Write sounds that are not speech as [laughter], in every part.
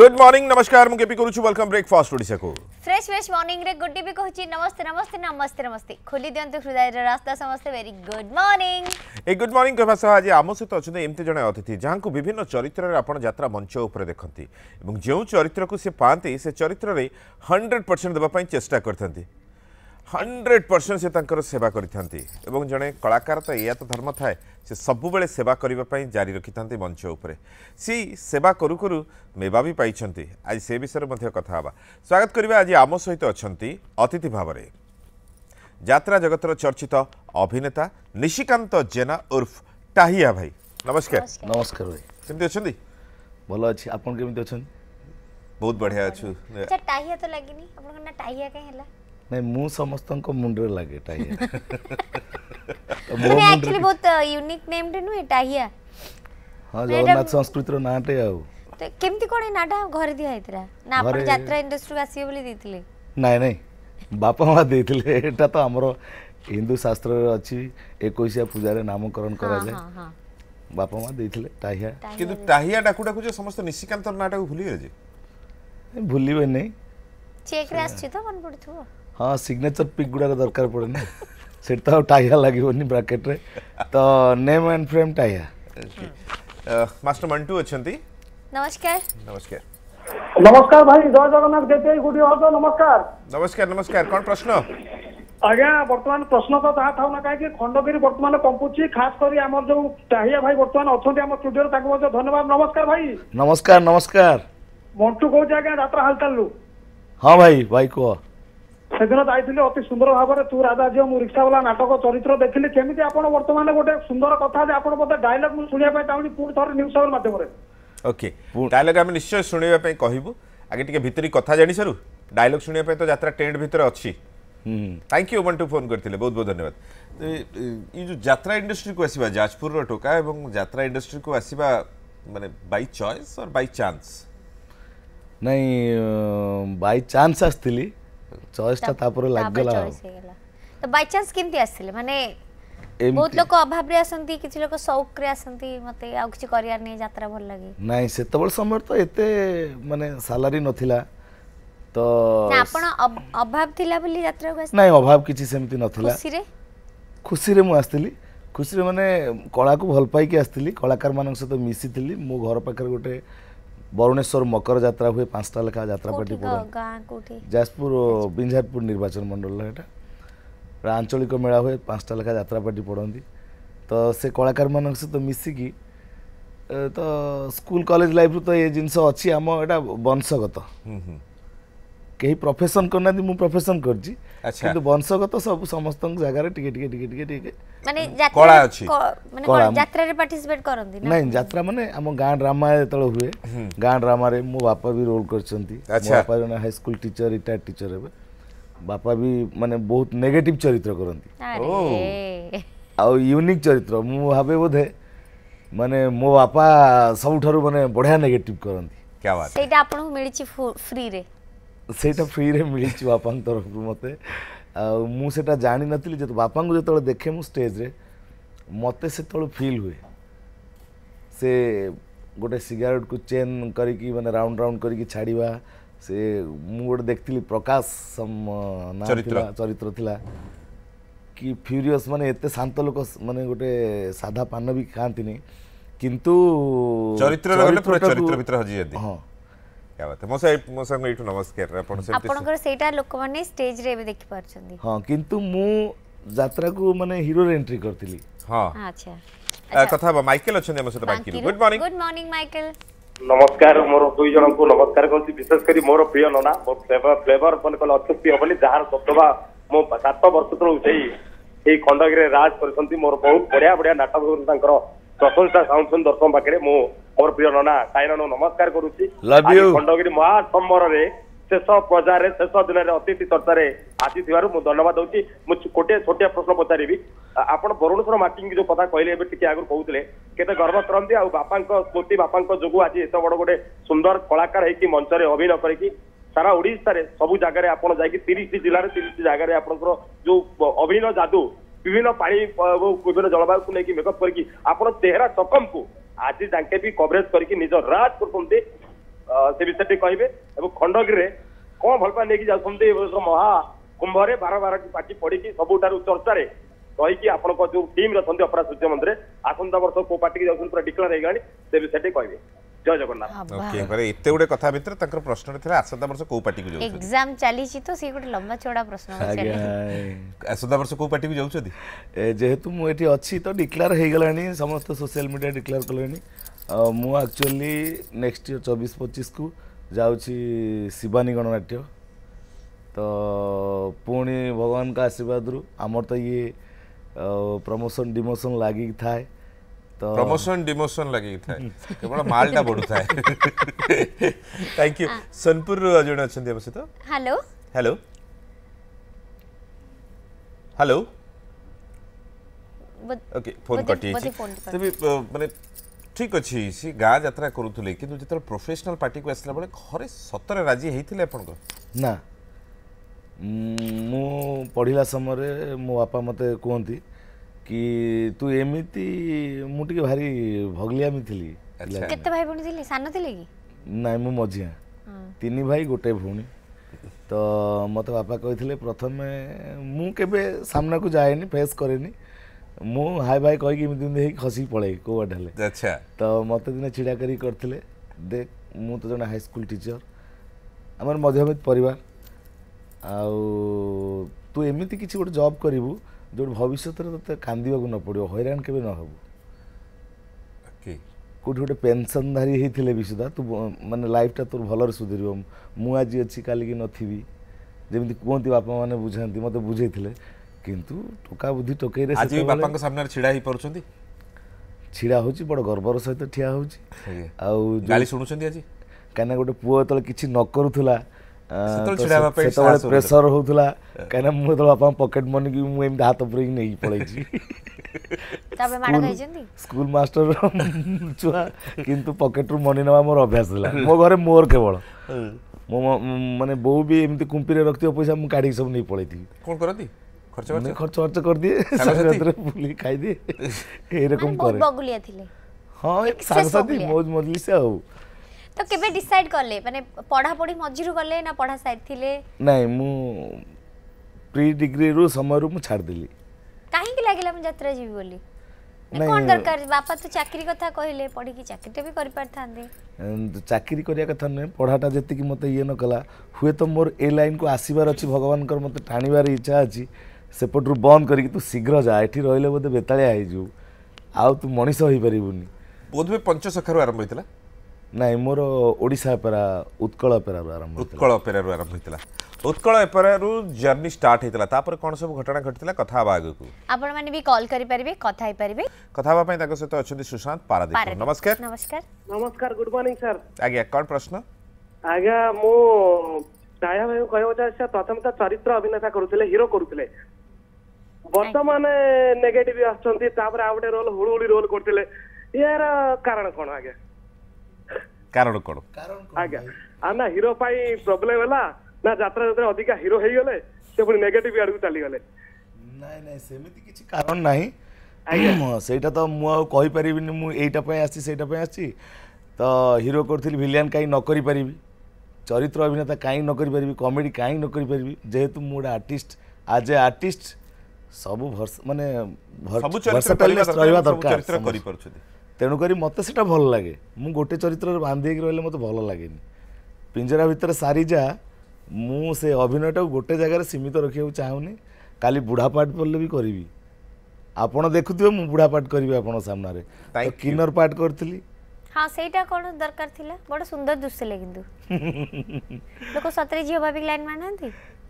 Good morning নমস্কার মু কেপি করুছু ওয়েলকম ব্রেকফাস্ট ওড়িশা কো ফ্রেশ ফ্রেশ মর্নিং রে গুড বি কহুছি নমস্তে নমস্তে নমস্তে নমস্তে খুলি দিয়ন্তু হৃদয়ের রাস্তা সমস্তে ভেরি গুড মর্নিং এই গুড মর্নিং কহবা সহ আজি আম সহিত অছন্তি এমতি জনে অতিথি যাহাঙ্কু বিভিন্ন চরিত্রের আপন যাত্রা মঞ্চ উপরে দেখন্তি এবং যেউ চরিত্রকু সে পাঁতি সে চরিত্রে 100% দেবা পাই চেষ্টা করতন্তি ହଣ୍ଡ୍ରେଡ଼ ପରସେଣ୍ଟ ସେ ତାଙ୍କର ସେବା କରିଥାନ୍ତି ଏବଂ ଜଣେ କଳାକାର ତ ଏଇଆ ତ ଧର୍ମ ଥାଏ ସେ ସବୁବେଳେ ସେବା କରିବା ପାଇଁ ଜାରି ରଖିଥାନ୍ତି ମଞ୍ଚ ଉପରେ ସେଇ ସେବା କରୁ କରୁ ମେବା ବି ପାଇଛନ୍ତି ଆଜି ସେ ବିଷୟରେ ମଧ୍ୟ କଥା ହେବା ସ୍ୱାଗତ କରିବା ଆଜି ଆମ ସହିତ ଅଛନ୍ତି ଅତିଥି ଭାବରେ ଯାତ୍ରା ଜଗତର ଚର୍ଚ୍ଚିତ ଅଭିନେତା ନିଶିକାନ୍ତ ଜେନା ଉର୍ଫ ଟାହିଆ ଭାଇ ନମସ୍କାର ନମସ୍କାର ଭାଇ କେମିତି ଅଛନ୍ତି ଭଲ ଅଛି ଆପଣ କେମିତି ଅଛନ୍ତି ବହୁତ ବଢ଼ିଆ ଅଛୁ ଟାହିଆ ତ ଲାଗିନି ଆପଣଙ୍କ ନା ଟାହିଆ କାହିଁ ହେଲା ନାଇଁ ମୁଁ ସମସ୍ତଙ୍କ ମୁଣ୍ଡରେ ଲାଗେ ଟାହିଆ ମାନେ ଆକ୍ଚୁଆଲି ବହୁତ ୟୁନିକ୍ ନେମ୍ ଟେ ନୁହେଁ ଟାହିଆ ହଁ ଜଗନ୍ନାଥ ସଂସ୍କୃତିର ନାଁଟେ ଆଉ କେମିତି କ'ଣ ଏ ନାଁଟା ଘରେ ଦିଆ ହେଇଥିଲା ନା ଆପଣ ଯାତ୍ରା ଇଣ୍ଡଷ୍ଟ୍ରିକୁ ଆସିବେ ବୋଲି ଦେଇଥିଲେ ନାଇଁ ନାଇଁ ବାପା ମା ଦେଇଥିଲେ ଏଇଟା ତ ଆମର ହିନ୍ଦୁ ଶାସ୍ତ୍ରରେ ଅଛି ଏକୋଇଶିଆ ପୂଜାରେ ନାମକରଣ କରାଯାଏ ବାପା ମା ଦେଇଥିଲେ ଟାହିଆ କିନ୍ତୁ ଟାହିଆ ଡାକୁ ଡାକୁ ଯେ ସମସ୍ତେ ନିଶିକାନ୍ତର ନାଁଟାକୁ ଭୁଲିଗଲେ ଯେ ଭୁଲିବେନି ଚେକ୍ରେ ଆସିଛି ତ ମନେ ପଡ଼ୁଥିବ हाँ सिग्नेचर पिक गुड़ा दरकार पड़े ना तो टाइया लगे ब्राकेट रे तो नेम एंड फ्रेम टाइया मास्टर मंटू अच्छा नमस्कार नमस्कार नमस्कार भाई जय जगन्नाथ जेते गुडी हज नमस्कार नमस्कार नमस्कार कौन प्रश्न आज्ञा बर्तमान प्रश्न तो ता थाउ ना काहे खंडगिरी बर्तमान कंपुची खास करी हमर जो टाहिया भाई बर्तमान अछंती हमर स्टूडियो ताको बहुत धन्यवाद नमस्कार भाई नमस्कार नमस्कार मंटू को जागा यात्रा हालचाल लु हां भाई भाई को সেদিন যাইଥିଲି অতি সুন্দর ভাবে তু রাজা ঝিও মু রিক্সাওয়ালা নাটক চরিত্র দেখিলি কেমিতি আপন বর্তমানে গোটে সুন্দর কথা যে আপন বোধ ডায়লগ মু শুনিবা পাই চাহুনি পুনি থরে নিউজ সেভেন মাধ্যমে ওকে ডায়লগ আমি নিশ্চয় শুনিবা পাই কহিবু আগে টিকে ভিতরি কথা জানি সারু ডায়লগ শুনিবা পাই তো যাত্রা ট্রেন্ড ভিতরে অছি থ্যাংক ইউ বন্টু ফোন করলে বহুত বহুত ধন্যবাদ এই যে যাত্রা ইন্ডস্ট্রি কু আসবা যাজপুর টোকা এবং যাত্রা ইন্ডস্ট্রি কু আসবা মানে by choice or by chance নাই বাই চান্স আসছিলি চয়েসটা তারপরে লাগগলা চয়েস হইগলা তো বাই চান্স কিমতি আসছিলে মানে বহুত লোক অভাবরে আসন্তি কিছু লোক শৌকরে আসন্তি মতে আউ কিছু করিয়ার নিয়ে যাত্রা ভাল লাগে নাই সেতবেল সময় তো এতে মানে স্যালারি নথিলা তো আপন অভাব থিলা বলি যাত্রা কো নাই অভাব কিছু সেমতি নথিলা খুশিরে খুশিরে মু আসতিলি খুশিরে মানে কলাকু ভাল পাইকি আসতিলি কলাকার মানক সহ মিশিলি মো ঘর পাখরে গোটে বরণেশ্বর মকর যাত্রা হয়ে পাঁচটা লেখা যাত্রা পার্টি পড়ে যাজপুর বিঞ্ঝারপুর নির্বাচন মণ্ডল এটা আঞ্চলিক মেলা হয়ে পাঁচটা লেখা যাত্রা পার্টি পড়তে তো সে কলাকার মান সহ মিশিকি তো স্কুল কলেজ লাইফ তো এই জিনিস অছি এটা বংশগত କେହି ପ୍ରଫେସନ୍ କରୁନାହାନ୍ତି ମୁଁ ପ୍ରଫେସନ୍ କରିଛି କିନ୍ତୁ ବଂଶଗତ ସବୁ ସମସ୍ତଙ୍କ ଜାଗାରେ ଟିକେ ଟିକେ ଟିକେ ଟିକେ ଟିକେ କଳା ଅଛି ଯାତ୍ରାରେ ପାର୍ଟିସିପେଟ୍ କରନ୍ତି ନାଇଁ ଯାତ୍ରା ମାନେ ଆମ ଗାଁ ଡ୍ରାମା ଯେତେବେଳେ ହୁଏ ଗାଁ ଡ୍ରାମାରେ ମୋ ବାପା ବି ରୋଲ୍ କରିଛନ୍ତି ମୋ ବାପା ଜଣେ ହାଇସ୍କୁଲ ଟିଚର ରିଟାୟାର୍ଡ ଟିଚର ହେବେ ବାପା ବି ମାନେ ବହୁତ ନେଗେଟିଭ ଚରିତ୍ର କରନ୍ତି ଆଉ ୟୁନିକ୍ ଚରିତ୍ର ମୁଁ ଭାବେ ବୋଧେ ମାନେ ମୋ ବାପା ସବୁଠାରୁ ମାନେ ବଢ଼ିଆ ନେଗେଟିଭ କରନ୍ତି ସେଇଟା ଆପଣଙ୍କୁ ମିଳିଛି ଫ୍ରିରେ ସେଇଟା ଫ୍ରିରେ ମିଳିଛି ବାପାଙ୍କ ତରଫରୁ ମୋତେ ଆଉ ମୁଁ ସେଇଟା ଜାଣିନଥିଲି ଯେତେ ବାପାଙ୍କୁ ଯେତେବେଳେ ଦେଖେ ମୁଁ ଷ୍ଟେଜ୍ରେ ମୋତେ ସେତେବେଳେ ଫିଲ୍ ହୁଏ ସେ ଗୋଟେ ସିଗାରେଟ୍କୁ ଚେନ୍ କରିକି ମାନେ ରାଉଣ୍ଡ ରାଉଣ୍ଡ କରିକି ଛାଡ଼ିବା ସେ ମୁଁ ଗୋଟେ ଦେଖିଥିଲି ପ୍ରକାଶ ଚରିତ୍ର ଥିଲା କି ଫ୍ୟୁରିୟସ୍ ମାନେ ଏତେ ଶାନ୍ତ ଲୋକ ମାନେ ଗୋଟେ ସାଧା ପାନ ବି ଖାଆନ୍ତିନି କିନ୍ତୁ ହଁ क्या बात है मो साहिब मो संग एठु नमस्कार आपण से आपणकर सेटा लोक माने स्टेज रे देखि पारछंदी हां किंतु मु यात्रा को माने हीरो एंट्री करतिली हां अच्छा कथा बा माइकल अछन हम सहित बाकी good morning good morning Michael ନମସ୍କାର ମୋର ଦୁଇ ଜଣଙ୍କୁ ନମସ୍କାର କରୁଛି ବିଶେଷ କରି ମୋର ପ୍ରିୟ ନନା ଫ୍ଲେଭର ମାନେ କହିଲେ ଅତ୍ୟୁକ୍ତି ହବନି ଯାହାର ଶବ୍ଦବା ମୁଁ ସାତ ବର୍ଷ ତଳୁ ସେଇ ଏଇ ଖଣ୍ଡଗିରିରେ ରାଜ କରିଛନ୍ତି ମୋର ବହୁତ ବଢିଆ ବଢିଆ ନାଟକ ତାଙ୍କର ପ୍ରଶଂସା ସାଉଣ୍ଡ ଦର୍ଶକ ପାଖରେ ମୁଁ नमस्कारु खणिरी महा पर्जायर शेस दिन अतिथि चर्चाले आज धन्यवाद दोजु प्रश्न पचारि आरुणेश्वर मात्र कहिले आग्रुले के गर्व स्मोति बापाको जु आज एउटा गोन्दर कलाकार हैकि मञ्चले अभिनय गरिक सारा ओडा सबु जग्रा आप जितिस जाति तिरि जो अभिन जादु विभिन्न पान जलवायुक मेकअप गरिक आप्र चेहरा चकम ଆଜି ତାଙ୍କେ ବି କଭରେଜ କରିକି ନିଜ ରାଜ କରୁଛନ୍ତି ସେ ବିଷୟରେ ଟିକେ କହିବେ ଏବଂ ଖଣ୍ଡଗିରିରେ କ'ଣ ଭଲ ପାଇବା ନେଇକି ଯାଉଛନ୍ତି ମହା କୁମ୍ଭରେ ବାର ବାର ପାଟି ପଡିକି ସବୁଠାରୁ ଚର୍ଚ୍ଚାରେ ରହିକି ଆପଣଙ୍କ ଯୋଉ ଟିମ୍ ଅଛନ୍ତି ଅପରା ସୂର୍ଯ୍ୟ ମନ୍ଦିରରେ ଆସନ୍ତା ବର୍ଷ କୋଉ ପାର୍ଟିକି ଯାଉଛନ୍ତି ପୁରା ଡିକ୍ଲାର ହେଇଗଲାଣି ସେ ବିଷୟରେ ଟିକେ କହିବେ ଜୟ ଜଗନ୍ନାଥ ଓକେ ମାନେ ଏତେ ଗୁଡେ କଥା ଭିତରେ ତାଙ୍କର ପ୍ରଶ୍ନଟି ଥିଲା ଆସନ୍ତା ବର୍ଷ କୋଉ ପାର୍ଟିକୁ ଯାଉଛନ୍ତି ଏକ୍ସାମ ଚାଲିଛି ତ ସିଏ ଗୋଟେ ଲମ୍ବା ଚଉଡ଼ା ପ୍ରଶ୍ନ ଆସନ୍ତା ବର୍ଷ କୋଉ ପାର୍ଟିକୁ ଯାଉଛନ୍ତି ଯେହେତୁ ମୁଁ ଏଠି ଅଛି ତ ଡିକ୍ଲାର ହେଇଗଲାଣି ସମସ୍ତେ ସୋସିଆଲ ମିଡ଼ିଆ ଡିକ୍ଲାର କଲେଣି ମୁଁ ଆକ୍ଚୁଆଲି ନେକ୍ସଟ ଇୟର ଚବିଶ ପଚିଶକୁ ଯାଉଛି ଶିବାନୀ ଗଣନାଟ୍ୟ ତ ପୁଣି ଭଗବାନଙ୍କ ଆଶୀର୍ବାଦରୁ ଆମର ତ ଇଏ ପ୍ରମୋସନ୍ ଡିମୋସନ୍ ଲାଗିକି ଥାଏ ପ୍ରମୋସନ ଡିମୋସନ ଲାଗିକି ଥାଏ କେବଳ ମାଲଟା ବଢୁଥାଏ ଥ୍ୟାଙ୍କ ୟୁ ସୋନପୁରରୁ ଆଉ ଜଣେ ଅଛନ୍ତି ଆମ ସହିତ hello hello hello okay phone କଟିଯାଇଛି ତେବେ ମାନେ ଠିକ୍ ଅଛି ସେ ଗାଁ ଯାତ୍ରା କରୁଥିଲେ କିନ୍ତୁ ଯେତେବେଳେ ପ୍ରଫେସନାଲ ପାର୍ଟିକୁ ଆସିଲା ବେଳେ ଘରେ ସତରେ ରାଜି ହେଇଥିଲେ ଆପଣଙ୍କ ନା ମୁଁ ପଢ଼ିଲା ସମୟରେ ମୋ ବାପା ମୋତେ କୁହନ୍ତି କି ତୁ ଏମିତି ମୁଁ ଟିକେ ଭାରି ଭଗଲିଆମି ଥିଲି କେତେ ଭାଇ ଭଉଣୀ ଥିଲେ ସାନ ଥିଲେ କି ନାଇଁ ମୁଁ ମଝିଆ ତିନି ଭାଇ ଗୋଟେ ଭଉଣୀ ତ ମୋତେ ବାପା କହିଥିଲେ ପ୍ରଥମେ ମୁଁ କେବେ ସାମ୍ନାକୁ ଯାଏନି ଫେସ୍ କରେନି ମୁଁ ହାଇ ଭାଇ କହିକି ଏମିତି ଏମିତି ହେଇକି ଖସିକି ପଳାଏ କେଉଁ ବାଟ ହେଲେ ଆଚ୍ଛା ତ ମୋତେ ଦିନେ ଛିଡ଼ା କରିକି କରିଥିଲେ ଦେଖ ମୁଁ ତ ଜଣେ ହାଇସ୍କୁଲ ଟିଚର ଆମର ମଧ୍ୟବିତ୍ତ ପରିବାର ଆଉ ତୁ ଏମିତି କିଛି ଗୋଟେ ଜବ୍ କରିବୁ ଯେଉଁଠି ଭବିଷ୍ୟତରେ ତୋତେ କାନ୍ଦିବାକୁ ନ ପଡ଼ିବ ହଇରାଣ କେବେ ନ ହେବୁ କେଉଁଠି ଗୋଟେ ପେନ୍ସନ୍ଧାରୀ ହେଇଥିଲେ ବି ସୁଦ୍ଧା ତୁ ମାନେ ଲାଇଫ୍ଟା ତୋର ଭଲରେ ସୁଧୁରିବ ମୁଁ ଆଜି ଅଛି କାଲିକି ନଥିବି ଯେମିତି କୁହନ୍ତି ବାପା ମାନେ ବୁଝାନ୍ତି ମୋତେ ବୁଝେଇଥିଲେ କିନ୍ତୁ ଟୋକା ବୁଦ୍ଧି ଟୋକେଇରେ ଆଜି ବାପାଙ୍କ ସାମ୍ନାରେ ଛିଡ଼ା ହେଇପାରୁଛନ୍ତି ଛିଡ଼ା ହେଉଛି ବଡ଼ ଗର୍ବର ସହିତ ଠିଆ ହେଉଛି ଆଉ ଗାଳି ଶୁଣୁଛନ୍ତି ଆଜି କାହିଁକିନା ଗୋଟେ ପୁଅ ଯେତେବେଳେ କିଛି ନ କରୁଥିଲା ସେତେବେଳେ ପ୍ରେସର ହଉଥିଲା କାହିଁକିନା ମୁଁ ଯେତେବେଳେ ବାପାଙ୍କ ପକେଟ୍ ମନିକି ମୁଁ ଏମିତି ହାତ ପୁରେଇକି ନେଇକି ପଳେଇଛି ସ୍କୁଲ ମାଷ୍ଟର ଛୁଆ କିନ୍ତୁ ପକେଟରୁ ମନି ନେବା ମୋର ଅଭ୍ୟାସ ଥିଲା ମୋ ଘରେ ମୋର କେବଳ ମୋ ମାନେ ବୋଉ ବି ଏମିତି କୁମ୍ପିରେ ରଖିଥିବ ପଇସା ମୁଁ କାଢ଼ିକି ସବୁ ନେଇ ପଳେଇଥିବି କ'ଣ କରନ୍ତି ଖର୍ଚ୍ଚ ଖର୍ଚ୍ଚ କରିଦିଏ ସାଙ୍ଗସାଥିରେ ବୁଲି ଖାଇଦିଏ ଏଇରକମ କରେ ହଁ ସାଙ୍ଗସାଥି ମୌଜ ମଜଲିସ ଆଉ ତ କେବେ ଡିସାଇଡ୍ କଲେ ମାନେ ପଢାପଢି ମଝିରୁ ଗଲେ ନା ପଢା ସାରିଥିଲେ ନାଇଁ ମୁଁ ପ୍ରି ଡିଗ୍ରୀରୁ ସମୟରୁ ମୁଁ ଛାଡ଼ିଦେଲି କାହିଁକି ଲାଗିଲା ମୁଁ ଯାତ୍ରା ଯିବି ବୋଲି କ'ଣ ଦରକାର ବାପା ତ ଚାକିରି କଥା କହିଲେ ପଢ଼ିକି ଚାକିରିଟା ବି କରିପାରିଥାନ୍ତି ଚାକିରି କରିବା କଥା ନୁହେଁ ପଢ଼ାଟା ଯେତିକି ମୋତେ ଇଏ ନକଲା ହୁଏତ ମୋର ଏ ଲାଇନ୍କୁ ଆସିବାର ଅଛି ଭଗବାନଙ୍କର ମୋତେ ଟାଣିବାର ଇଚ୍ଛା ଅଛି ସେପଟରୁ ବନ୍ଦ କରିକି ତୁ ଶୀଘ୍ର ଯା ଏଠି ରହିଲେ ବୋଧେ ବେତାଳିଆ ହେଇଯିବୁ ଆଉ ତୁ ମଣିଷ ହେଇପାରିବୁନି ବୋଧ ହୁଏ ପଞ୍ଚସଖାରୁ ଆରମ୍ଭ ହେଇଥିଲା ନାଇଁ ମୋର ଓଡ଼ିଶା ଅପେରା ଉତ୍କଳ ଅପେରାରୁ ଆରମ୍ଭ ଉତ୍କଳ ଅପେରାରୁ ଆରମ୍ଭ ହୋଇଥିଲା ଉତ୍କଳ ଏପେରାରୁ ଜର୍ଣ୍ଣି ଷ୍ଟାର୍ଟ ହୋଇଥିଲା ତାପରେ କ'ଣ ସବୁ ଘଟଣା ଘଟିଥିଲା କଥା ହେବା ଆଗକୁ ଆପଣମାନେ ବି କଲ୍ କରିପାରିବେ କଥା ହେଇପାରିବେ କଥା ହେବା ପାଇଁ ତାଙ୍କ ସହିତ ଅଛନ୍ତି ସୁଶାନ୍ତ ପାରାଦୀପ ନମସ୍କାର ନମସ୍କାର ନମସ୍କାର ଗୁଡ୍ ମର୍ଣ୍ଣିଂ ସାର୍ ଆଜ୍ଞା କ'ଣ ପ୍ରଶ୍ନ ଆଜ୍ଞା ମୁଁ ଛାୟା ଭାଇଙ୍କୁ କହିବାକୁ ଚାହେଁ ପ୍ରଥମେ ତ ଚରିତ୍ର ଅଭିନେତା କରୁଥିଲେ ହିରୋ କରୁଥିଲେ ବର୍ତ୍ତମାନ ନେଗେଟିଭ ଆସୁଛନ୍ତି ତାପରେ ଆଉ ଗୋଟେ ରୋଲ୍ ହୁଳୁହୁଳି ରୋଲ କରୁଥିଲେ ଏହାର କାରଣ କ'ଣ ଆଜ୍ଞା କାରଣ କ'ଣ ଆଜ୍ଞା ଆ ନା ହିରୋ ପାଇଁ ପ୍ରୋବ୍ଲେମ ହେଲା ନା ଯାତ୍ରା ଯାତ୍ରା ଅଧିକା ହିରୋ ହେଇଗଲେ ସେ ପୁଣି ନେଗେଟିଭ ଆଡକୁ ଚାଲିଗଲେ ନାଇଁ ନାଇଁ ସେମିତି କିଛି କାରଣ ନାହିଁ ସେଇଟା ତ ମୁଁ ଆଉ କହିପାରିବିନି ମୁଁ ଏଇଟା ପାଇଁ ଆସିଛି ସେଇଟା ପାଇଁ ଆସିଛି ତ ହିରୋ କରୁଥିଲି ଭିଲିଆନ୍ କାହିଁ ନ କରିପାରିବି ଚରିତ୍ର ଅଭିନେତା କାହିଁକି ନ କରିପାରିବି କମେଡ଼ି କାହିଁ ନ କରିପାରିବି ଯେହେତୁ ମୁଁ ଗୋଟେ ଆର୍ଟିଷ୍ଟ ଆଜ୍ ଏ ଆର୍ଟିଷ୍ଟ ସବୁ ମାନେ ରହିବା ଦରକାର କରିପାରୁଛନ୍ତି ତେଣୁକରି ମୋତେ ସେଇଟା ଭଲ ଲାଗେ ମୁଁ ଗୋଟେ ଚରିତ୍ରରେ ବାନ୍ଧି ହେଇକି ରହିଲେ ମୋତେ ଭଲ ଲାଗେନି ପିଞ୍ଜରା ଭିତରେ ସାରିଯା ମୁଁ ସେ ଅଭିନୟଟାକୁ ଗୋଟେ ଜାଗାରେ ସୀମିତ ରଖିବାକୁ ଚାହୁଁନି କାଲି ବୁଢ଼ା ପାଠ ପଡ଼ିଲେ ବି କରିବି ଆପଣ ଦେଖୁଥିବେ ମୁଁ ବୁଢ଼ା ପାଠ କରିବି ଆପଣଙ୍କ ସାମ୍ନାରେ କିନର ପାଠ କରିଥିଲି ହଁ ସେଇଟା କ'ଣ ଦରକାର ଥିଲା ବଡ଼ ସୁନ୍ଦର ଦିଶୁଥିଲେ କିନ୍ତୁ ଲୋକ ସତରେ ଝିଅ ଭାବିକି ଲାଇନ୍ ମାରିନାହାନ୍ତି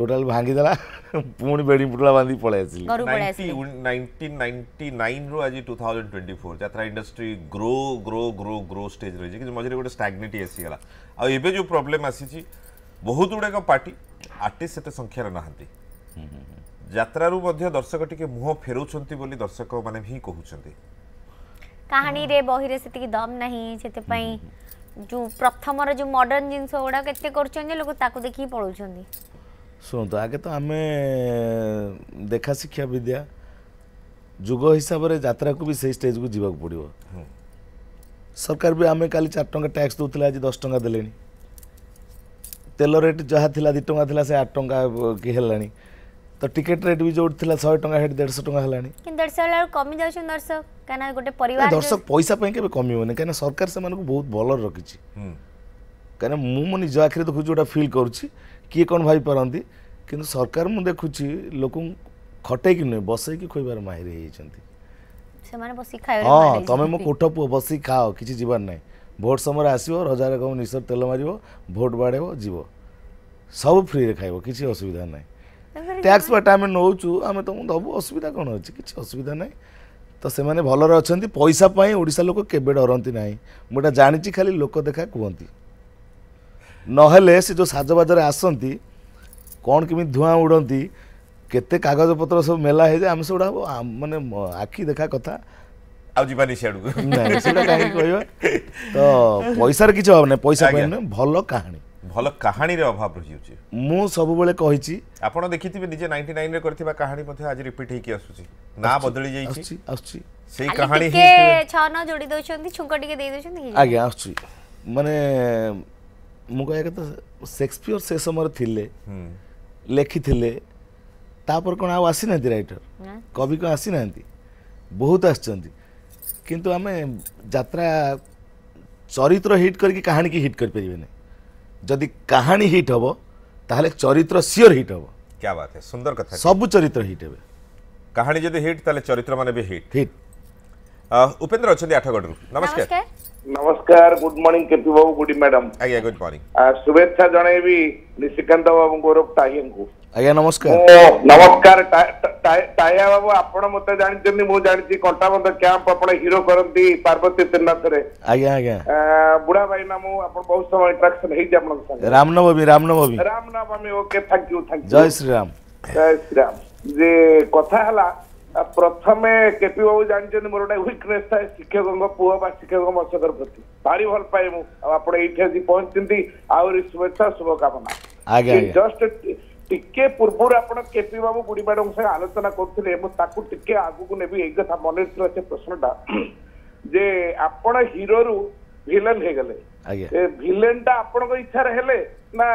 ଟୋଟାଲ ଭାଙ୍ଗିଦେଲା ପୁଣି ବେଡି ପୁଟୁଳା ବାନ୍ଧି ପଳେଇ ଆସିଲି ରୁ ଆଜି ଟୁ ଥାଉଜେଣ୍ଡ ଟ୍ୱେଣ୍ଟି ଫୋର୍ ଯାତ୍ରା industry grow grow grow grow stage ରହିଛି କିନ୍ତୁ ମଝିରେ ଗୋଟେ ଷ୍ଟାଗ୍ନେଟି ଆସିଗଲା ଆଉ ଏବେ ଯେଉଁ ପ୍ରୋବ୍ଲେମ୍ ଆସିଛି ବହୁତ ଗୁଡ଼ାକ ପାର୍ଟି ଆର୍ଟିଷ୍ଟ ସେତେ ସଂଖ୍ୟାରେ ନାହାନ୍ତି ଯାତ୍ରାରୁ ମଧ୍ୟ ଦର୍ଶକ ଟିକେ ମୁହଁ ଫେରାଉଛନ୍ତି ବୋଲି ଦର୍ଶକମାନେ ହିଁ କହୁଛନ୍ତି କାହାଣୀରେ ବହିରେ ସେତିକି ଦମ୍ ନାହିଁ ସେଥିପାଇଁ ଯେଉଁ ପ୍ରଥମର ଯେଉଁ ମଡର୍ଣ୍ଣ ଜିନିଷ ଗୁଡ଼ାକ ଏତେ କରୁଛନ୍ତି ଲୋକ ତାକୁ ଦେଖିକି ପଳାଉଛନ୍ତି ଶୁଣନ୍ତୁ ଆଗେ ତ ଆମେ ଦେଖା ଶିକ୍ଷା ବିଦ୍ୟା ଯୁଗ ହିସାବରେ ଯାତ୍ରାକୁ ବି ସେଇ ଷ୍ଟେଜ୍କୁ ଯିବାକୁ ପଡ଼ିବ ସରକାର ବି ଆମେ କାଲି ଚାରି ଟଙ୍କା ଟ୍ୟାକ୍ସ ଦେଉଥିଲେ ଆଜି ଦଶ ଟଙ୍କା ଦେଲେଣି ତେଲ ରେଟ୍ ଯାହା ଥିଲା ଦୁଇ ଟଙ୍କା ଥିଲା ସେ ଆଠ ଟଙ୍କା କି ହେଲାଣି ତ ଟିକେଟ୍ ରେଟ୍ ବି ଯେଉଁଠି ଥିଲା ଶହେ ଟଙ୍କା ହେଠି ଦେଢ଼ଶହ ଟଙ୍କା ହେଲାଣି କମି ଯାଉଛନ୍ତି ଦର୍ଶକ କାହିଁକିନା ଗୋଟେ ପରିବାର ଦର୍ଶକ ପଇସା ପାଇଁ କେବେ କମିବନି କାହିଁକିନା ସରକାର ସେମାନଙ୍କୁ ବହୁତ ଭଲରେ ରଖିଛି କାହିଁକିନା ମୁଁ ମୋ ନିଜ ଆଖିରେ ଦେଖୁଛି ଯେଉଁଟା ଫିଲ୍ କରୁଛି କିଏ କ'ଣ ଭାବିପାରନ୍ତି କିନ୍ତୁ ସରକାର ମୁଁ ଦେଖୁଛି ଲୋକଙ୍କୁ ଖଟେଇକି ନୁହେଁ ବସେଇକି ଖୋଇବାର ମାହିର ହେଇଯାଇଛନ୍ତି ହଁ ତମେ ମୋ କୋଠ ପୁଅ ବସିକି ଖାଅ କିଛି ଯିବାର ନାହିଁ ଭୋଟ୍ ସମୟରେ ଆସିବ ରଜା ରକମ ନିଶର ତେଲ ମାରିବ ଭୋଟ୍ ବାଡ଼େଇବ ଯିବ ସବୁ ଫ୍ରିରେ ଖାଇବ କିଛି ଅସୁବିଧା ନାହିଁ ଟ୍ୟାକ୍ସ ବାଟା ଆମେ ନେଉଛୁ ଆମେ ତୁମକୁ ଦେବୁ ଅସୁବିଧା କ'ଣ ଅଛି କିଛି ଅସୁବିଧା ନାହିଁ ତ ସେମାନେ ଭଲରେ ଅଛନ୍ତି ପଇସା ପାଇଁ ଓଡ଼ିଶା ଲୋକ କେବେ ଡରନ୍ତି ନାହିଁ ମୁଁ ଏଇଟା ଜାଣିଛି ଖାଲି ଲୋକ ଦେଖା କୁହନ୍ତି ନହେଲେ ସେ ଯେଉଁ ସାଜବାଜରେ ଆସନ୍ତି କ'ଣ କେମିତି ଧୂଆଁ ଉଡ଼ନ୍ତି କେତେ କାଗଜପତ୍ର ସବୁ ମେଲା ହେଇଯାଏ ଆମେ ସେଗୁଡ଼ା ମାନେ ଆଖି ଦେଖା କଥା ଆଉ ଯିବାନି ସିଆଡ଼କୁ ସେଇଟା କାହିଁକି କହିବା ତ ପଇସାର କିଛି ଅଭାବ ନାହିଁ ପଇସା ପାଇଁ ନୁହେଁ ଭଲ କାହାଣୀ ଭଲ କାହାଣୀରେ ଅଭାବ ରହିଯାଉଛି ମୁଁ ସବୁବେଳେ କହିଛି ଆପଣ ଦେଖିଥିବେ ନିଜେ ନାଇଣ୍ଟି ନାଇନ୍ରେ କରିଥିବା କାହାଣୀ ମଧ୍ୟ ଆଜି ରିପିଟ୍ ହେଇକି ଆସୁଛି ନାଁ ବଦଳି ଯାଇଛି ଆସୁଛି ସେଇ କାହାଣୀ ଛଅ ନଅ ଯୋଡ଼ି ଦେଉଛନ୍ତି ଛୁଙ୍କ ଟିକେ ଦେଇ ଦେଉଛନ୍ତି ଆଜ୍ଞା ଆସୁଛି ମାନେ मुझे कहता सेक्सपियर से समय थी लिखी तापर कौन आसी ना रईटर कवि कौन आसी ना बहुत किंतु आमे यात्रा चरित्र हिट करके कहानी की हिट करें जदि कहानी हिट हम ताहले चरित्र सियोर हिट हम क्या बात है सुंदर कथा सब चरित्र हिट हे कहानी जदि हिट ताहले चरित्र माने भी हिट हिट उपेन्द्र अच्छा आठगढ़ नमस्कार। ନମସ୍କାର ଗୁଡ୍ ମର୍ଣ୍ଣିଂ କେପି ବାବୁ ଗୁଡି ମ୍ୟାଡାମ ଆଜ୍ଞା ଗୁଡ୍ ମର୍ଣ୍ଣିଂ ଶୁଭେଚ୍ଛା ଜଣେଇବି ନିଶିକାନ୍ତ ବାବୁଙ୍କୁ ଓରଫ ଟାହିଆଙ୍କୁ ଆଜ୍ଞା ନମସ୍କାର ନମସ୍କାର ଟାହିଆ ବାବୁ ଆପଣ ମୋତେ ଜାଣିଛନ୍ତି ମୁଁ ଜାଣିଛି କଣ୍ଟାବନ୍ଧ କ୍ୟାମ୍ପ ଆପଣ ହିରୋ କରନ୍ତି ପାର୍ବତୀ ତ୍ରିନାଥରେ ଆଜ୍ଞା ଆଜ୍ଞା ବୁଢା ଭାଇ ନା ମୁଁ ଆପଣ ବହୁତ ସମୟ ଇଣ୍ଟ୍ରାକ୍ସନ ହେଇଛି ଆପଣଙ୍କ ସାଙ୍ଗେ Ramnavami Ramnavami Ramnavami okay thank you thank you ଜୟ ଶ୍ରୀରାମ ଜୟ ଶ୍ରୀରାମ ଯେ କଥା ହେଲା ପ୍ରଥମେ କେପି ବାବୁ ଜାଣିଛନ୍ତି ମୋର ଗୋଟେ ୱିକନେସ୍ ଥାଏ ଶିକ୍ଷକଙ୍କ ପୁଅ ବା ଶିକ୍ଷକଙ୍କ ମତ୍ସ୍ୟକର ପ୍ରତି ଭାରି ଭଲ ପାଏ ମୁଁ ଆଉ ଆପଣ ଏଇଠି ଆସି ପହଞ୍ଚିଛନ୍ତି ଆହୁରି ଶୁଭେଚ୍ଛା ଶୁଭକାମନା ଜଷ୍ଟ ଟିକେ ପୂର୍ବରୁ ଆପଣ କେପି ବାବୁ ବୁଢୀ ମ୍ୟାଡମଙ୍କ ସହ ଆଲୋଚନା କରୁଥିଲେ ମୁଁ ତାକୁ ଟିକେ ଆଗକୁ ନେବି ଏଇ କଥା ମନେ ଥିଲା ସେ ପ୍ରଶ୍ନଟା ଯେ ଆପଣ ହିରୋରୁ ଭିଲେନ ହେଇଗଲେ ଭିଲେନଟା ଆପଣଙ୍କ ଇଚ୍ଛାରେ ହେଲେ ନା